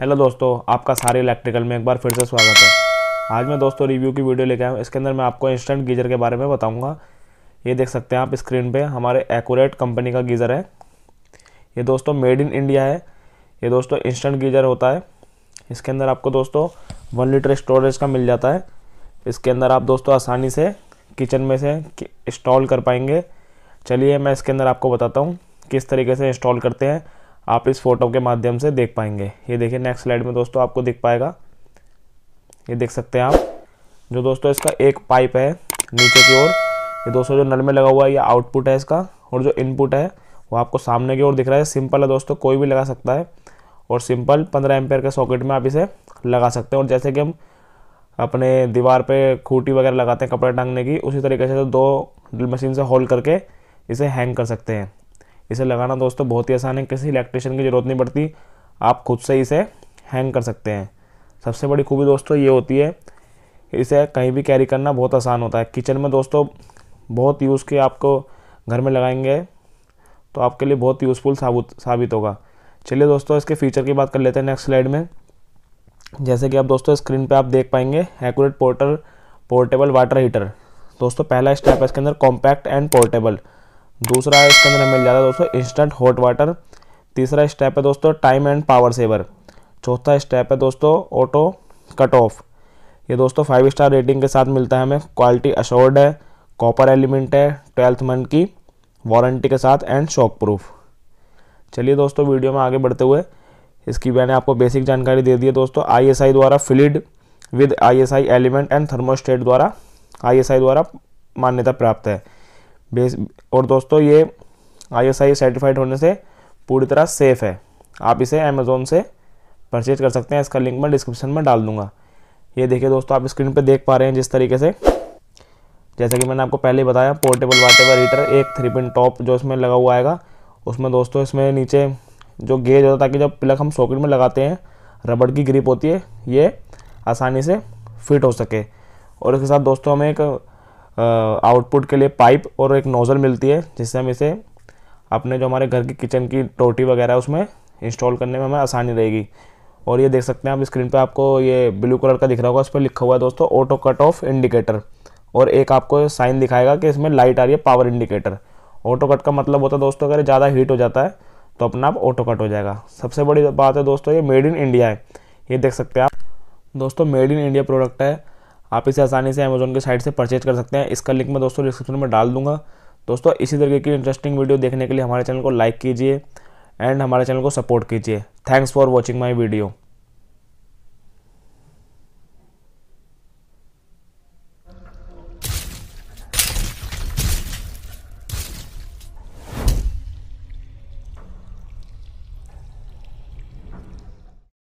hello दोस्तों आपका सारे इलेक्ट्रिकल में एक बार फिर से स्वागत है आज मैं दोस्तों रिव्यू की वीडियो लेके आया हूँ इसके अंदर मैं आपको इंस्टेंट गीज़र के बारे में बताऊँगा ये देख सकते हैं आप स्क्रीन पे हमारे एकोरेट कंपनी का गीज़र है ये दोस्तों मेड इन इंडिया है ये दोस्तों इंस्टेंट गीज़र होता है इसके अंदर आपको दोस्तों वन लीटर स्टोरेज का मिल जाता है इसके अंदर आप दोस्तों आसानी से किचन में से इंस्टॉल कर पाएंगे चलिए मैं इसके अंदर आपको बताता हूँ किस तरीके से इंस्टॉल करते हैं आप इस फोटो के माध्यम से देख पाएंगे ये देखिए नेक्स्ट स्लाइड में दोस्तों आपको दिख पाएगा ये देख सकते हैं आप जो दोस्तों इसका एक पाइप है नीचे की ओर ये दोस्तों जो नल में लगा हुआ है ये आउटपुट है इसका और जो इनपुट है वो आपको सामने की ओर दिख रहा है सिंपल है दोस्तों कोई भी लगा सकता है और सिंपल पंद्रह एम्पेयर के सॉकेट में आप इसे लगा सकते हैं और जैसे कि हम अपने दीवार पे खूटी वगैरह लगाते हैं कपड़े टांगने की उसी तरीके से तो दो ड्रिल मशीन से होल्ड करके इसे हैंग कर सकते हैं इसे लगाना दोस्तों बहुत ही आसान है किसी इलेक्ट्रिशियन की ज़रूरत नहीं पड़ती आप खुद से इसे हैंग कर सकते हैं सबसे बड़ी खूबी दोस्तों ये होती है इसे कहीं भी कैरी करना बहुत आसान होता है किचन में दोस्तों बहुत यूज़ के आपको घर में लगाएंगे तो आपके लिए बहुत यूज़फुल साबुत साबित होगा चलिए दोस्तों इसके फीचर की बात कर लेते हैं नेक्स्ट स्लाइड में जैसे कि आप दोस्तों स्क्रीन पे आप देख पाएंगे accurate porter portable water heater दोस्तों पहला स्टेप है इसके अंदर कॉम्पैक्ट एंड पोर्टेबल दूसरा है इसके अंदर हमें मिल जाता है दोस्तों इंस्टेंट हॉट वाटर तीसरा स्टेप है दोस्तों टाइम एंड पावर सेवर चौथा स्टेप है दोस्तों ऑटो कट ऑफ ये दोस्तों फाइव स्टार रेटिंग के साथ मिलता है हमें क्वालिटी अशोर्ड है कॉपर एलिमेंट है ट्वेल्थ मंथ की वारंटी के साथ एंड शॉक प्रूफ चलिए दोस्तों वीडियो में आगे बढ़ते हुए इसकी मैंने आपको बेसिक जानकारी दे दी है दोस्तों आईएसआई द्वारा filled with ISI element and thermostat द्वारा आईएसआई द्वारा मान्यता प्राप्त है बेस और दोस्तों ये आई एस आई सर्टिफाइड होने से पूरी तरह सेफ़ है आप इसे अमेज़ोन से परचेज कर सकते हैं इसका लिंक मैं डिस्क्रिप्शन में डाल दूंगा ये देखिए दोस्तों आप स्क्रीन पर देख पा रहे हैं जिस तरीके से जैसा कि मैंने आपको पहले ही बताया पोर्टेबल वाटेबल हीटर एक थ्री पिन टॉप जो इसमें लगा हुआ आएगा उसमें दोस्तों इसमें नीचे जो गेज होता है ताकि जब प्लग हम सॉकेट में लगाते हैं रबड़ की ग्रिप होती है ये आसानी से फिट हो सके और इसके साथ दोस्तों हमें एक आउटपुट के लिए पाइप और एक नोज़ल मिलती है जिससे हम इसे अपने जो हमारे घर की किचन की टोटी वगैरह उसमें इंस्टॉल करने में हमें आसानी रहेगी और ये देख सकते हैं आप स्क्रीन पे आपको ये ब्लू कलर का दिख रहा होगा उस पर लिखा हुआ है दोस्तों ऑटो कट ऑफ इंडिकेटर और एक आपको साइन दिखाएगा कि इसमें लाइट आ रही है पावर इंडिकेटर ऑटो कट का मतलब होता है दोस्तों अगर ज़्यादा हीट हो जाता है तो अपना आप ऑटो कट हो जाएगा सबसे बड़ी बात है दोस्तों ये मेड इन इंडिया है ये देख सकते हैं आप दोस्तों मेड इन इंडिया प्रोडक्ट है आप इसे आसानी से अमेजोन के साइट से परचेज कर सकते हैं इसका लिंक मैं दोस्तों डिस्क्रिप्शन में डाल दूंगा दोस्तों इसी तरीके की इंटरेस्टिंग वीडियो देखने के लिए हमारे चैनल को लाइक कीजिए एंड हमारे चैनल को सपोर्ट कीजिए thanks for watching my video